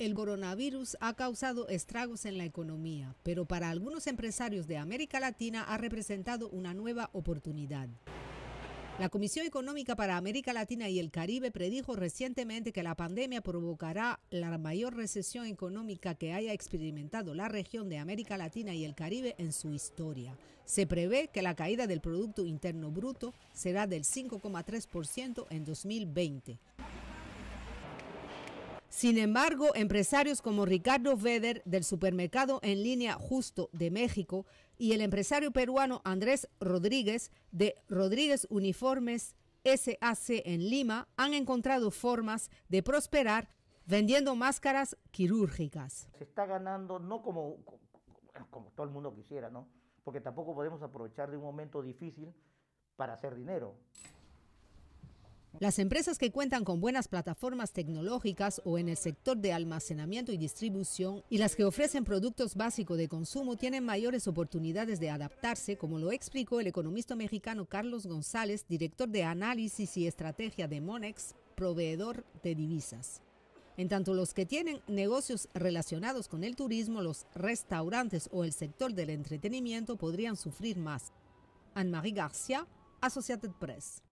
el coronavirus ha causado estragos en la economía, pero para algunos empresarios de América Latina ha representado una nueva oportunidad. La Comisión Económica para América Latina y el Caribe predijo recientemente que la pandemia provocará la mayor recesión económica que haya experimentado la región de América Latina y el Caribe en su historia. Se prevé que la caída del Producto Interno Bruto será del 5,3% en 2020 sin embargo, empresarios como Ricardo Veder del supermercado en línea Justo de México y el empresario peruano Andrés Rodríguez de Rodríguez Uniformes SAC en Lima han encontrado formas de prosperar vendiendo máscaras quirúrgicas. Se está ganando no como, como todo el mundo quisiera, ¿no? Porque tampoco podemos aprovechar de un momento difícil para hacer dinero. Las empresas que cuentan con buenas plataformas tecnológicas o en el sector de almacenamiento y distribución y las que ofrecen productos básicos de consumo tienen mayores oportunidades de adaptarse, como lo explicó el economista mexicano Carlos González, director de análisis y estrategia de Monex, proveedor de divisas. En tanto, los que tienen negocios relacionados con el turismo, los restaurantes o el sector del entretenimiento podrían sufrir más. Anne-Marie García, Associated Press.